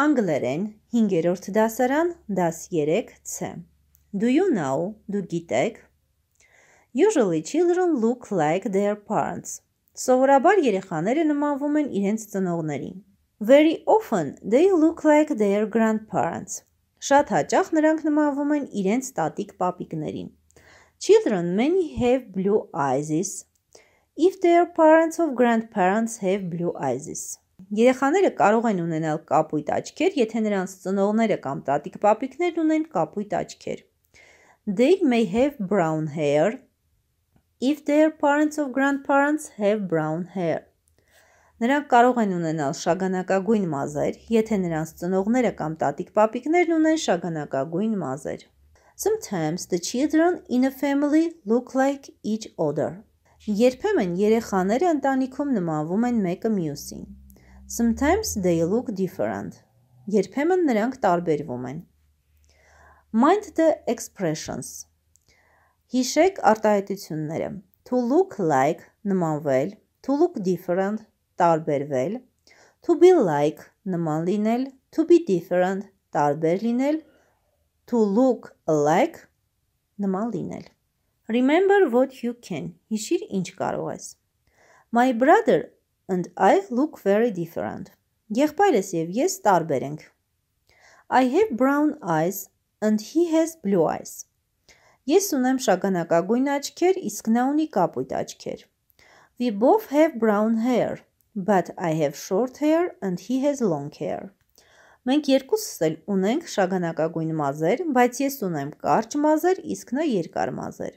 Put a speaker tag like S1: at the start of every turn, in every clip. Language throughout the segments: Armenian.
S1: անգլերեն 5-րդ դասարան, դաս 3C։ Do you know, դու գիտեք։ Usually children look like their parents։ Սովորաբար երեխաները նմանվում են իրենց ծնողներին։ Very often they look like their grandparents։ Շատ հաճախ նրանք նմանվում են իրենց տատիկ պապիկներին։ Children many have blue eyes if their parents or grandparents have blue eyes։ Երեխաները կարող են ունենալ կապույտ աչքեր, եթե նրանց ծնողները կամ տատիկ-պապիկներն ունեն կապույտ աչքեր։ They may have brown hair if their parents or grandparents have brown hair։ Նրանք կարող են ունենալ շագանակագույն մազեր, եթե նրանց ծնողները կամ տատիկ-պապիկներն ունեն շագանակագույն մազեր։ Sometimes the children in a family look like each other։ Երբեմն երեխաները ընտանիքում նմանվում են մեկը մյուսին։ Sometimes they look different. Երբեմն նրանք տարբերվում են։ Mind the expressions. Հիշեք արտահայտությունները. To look like նմանվել, to look different տարբերվել, to be like նման լինել, to be different տարբեր լինել, to look alike նման լինել։ Remember what you can. Հիշիր ինչ կարող ես։ My brother and I look very different. Եղբայրս եւ ես տարբեր ենք։ I have brown eyes and he has blue eyes. Ես ունեմ շագանակագույն աչքեր, իսկ նա ունի կապույտ աչքեր։ We both have brown hair, but I have short hair and he has long hair. Մենք երկուսս էլ ունենք շագանակագույն մազեր, բայց ես ունեմ կարճ մազեր, իսկ նա երկար մազեր։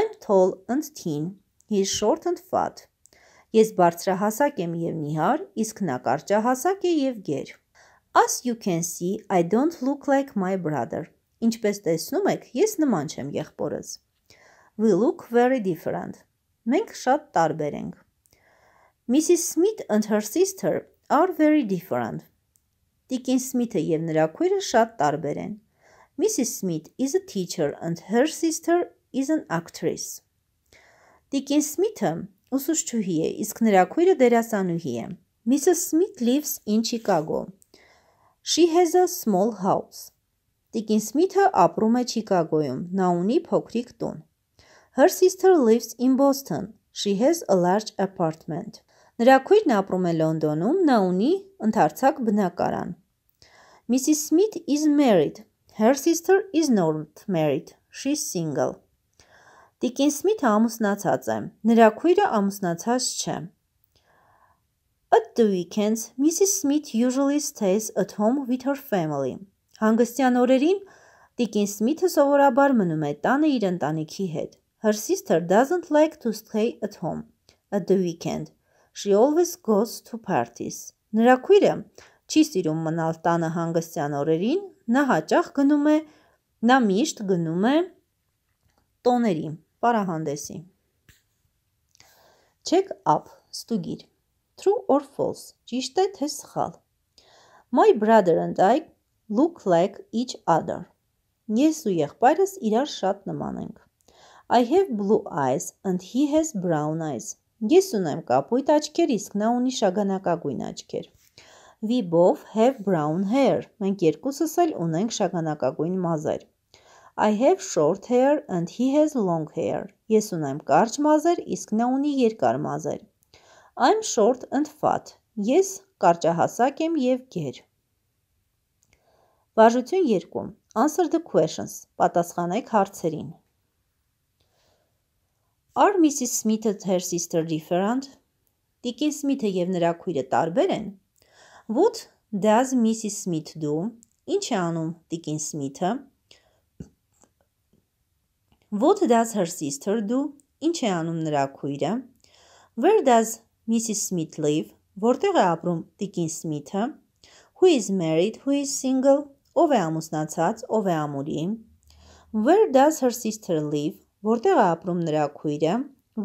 S1: I'm tall and thin. He is short and fat. Ես բարձրահասակ եմ եւ նիհար, իսկ նա կարճահասակ է եւ գեր։ As you can see, I don't look like my brother։ Ինչպես տեսնում եք, ես նման չեմ եղբորս։ We look very different։ Մենք շատ տարբեր ենք։ Mrs. Smith and her sister are very different։ Տիկին Սմիթը եւ նրա քույրը շատ տարբեր են։ Mrs. Smith is a teacher and her sister is an actress։ Տիկին Սմիթը ուսուցչուհի է, իսկ նրա քույրը դերասանուհի է։ Mrs. Smith lives in Chicago. She has a small house. Տիկին Սմիթը ապրում է Չիկագոյում, նա ունի փոքրիկ տուն։ Her sister lives in Boston. She has a large apartment. Նրա քույրն ապրում է Լոնդոնում, նա ունի ընդարձակ բնակարան։ Mrs. Smith is married. Her sister is not married. She's single. Տիկին Սմիթը ամուսնացած է, նրա քույրը ամուսնացած չէ։ At the weekends, Mrs. Smith usually stays at home with her family. Հանգստյան օրերին Տիկին Սմիթը սովորաբար մնում է տանը իր ընտանիքի հետ։ Her sister doesn't like to stay at home at the weekend. She always goes to parties. Նրա քույրը չի սիրում մնալ տանը հանգստյան օրերին, նա հաճախ գնում է, նա միշտ գնում է տոների պարահանդեսի։ Check up, ստուգիր։ True or false, ճիշտ է թե սխալ։ My brother and I look like each other։ Ես ու եղբայրս իրար շատ նման ենք։ I have blue eyes and he has brown eyes։ Ես ունեմ կապույտ աչքեր, իսկ նա ունի շագանակագույն աչքեր։ We both have brown hair։ Մենք երկուսս էլ ունենք շագանակագույն մազեր։ I have short hair and he has long hair. Ես ունեմ կարճ մազեր, իսկ նա ունի երկար մազեր. I'm short and fat. Ես կարճահասակ եմ եւ գեր։ Վարժություն 2. Answer the questions. Պատասխանեք հարցերին։ Are Mrs. Smith and her sister different? Տիկին Սմիթը եւ նրա քույրը տարբեր են։ What does Mrs. Smith do? Ինչ է անում Տիկին Սմիթը։ What does her sister do? Ինչ է անում նրա քույրը? Where does Mrs. Smith live? Որտեղ է ապրում Տիկին Սմիթը? Who is married? Who is single? Ով է ամուսնացած, ով է ամուրի? Where does her sister live? Որտեղ է ապրում նրա քույրը?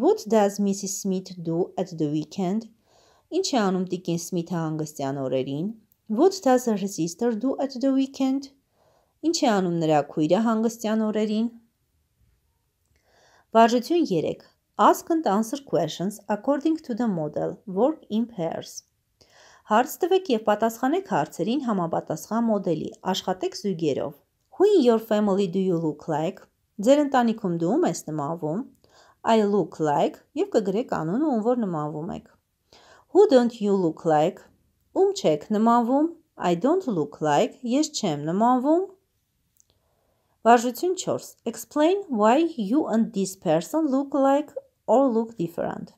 S1: What does Mrs. Smith do at the weekend? Ինչ է անում Տիկին Սմիթը հանգստյան օրերին? What does her sister do at the weekend? Ինչ է անում նրա քույրը հանգստյան օրերին? Վարժություն 3. Ask and answer questions according to the model. Work in pairs. Հարց տվեք եւ պատասխանեք հարցերին համապատասխան մոդելի։ Աշխատեք զույգերով։ Who in your family do you look like? Ձեր ընտանիքում դու ում ես նմանվում? I look like եւ կգրեք անունը, ում որ նմանվում եք։ Who don't you look like? Ում չեք նմանվում? I don't look like, ես չեմ նմանվում, Վարժություն 4. Explain why you and this person look like or look different.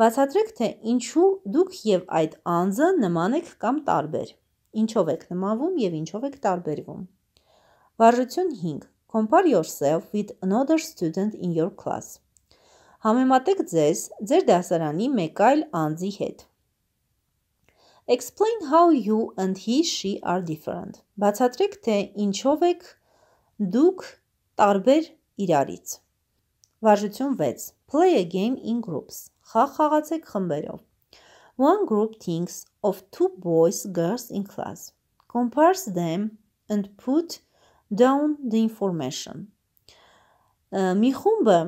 S1: Բացատրեք, թե ինչու դուք եւ այդ անձը նման եք կամ տարբեր։ Ինչով եք նմանվում եւ ինչով եք տարբերվում։ Վարժություն 5. Compare yourself with another student in your class. Համեմատեք ձեզ ձեր դասարանի մեկ այլ անձի հետ։ Explain how you and he she are different. Բացատրեք, թե ինչով եք Դուք տարբեր իրարից։ Վարժություն 6. Play a game in groups։ Խաղ խաղացեք խմբերով։ One group thinks of two boys girls in class. Compares them and put down the information։ Մի խումբը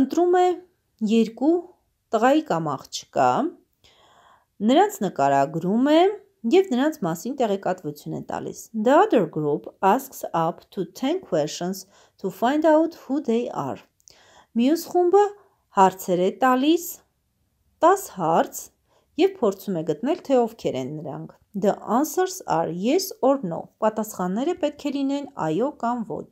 S1: ընտրում է երկու տղայի կամ աղջկա, նրանց նկարագրում է և նրանց մասին տեղեկատվություն է տալիս։ The other group asks up to 10 questions to find out who they are։ Մյուս խումբը հարցեր է տալիս 10 հարց և փորձում է գտնել, թե ովքեր են նրանք։ The answers are yes or no։ Պատասխանները պետք է լինեն այո կամ ոչ։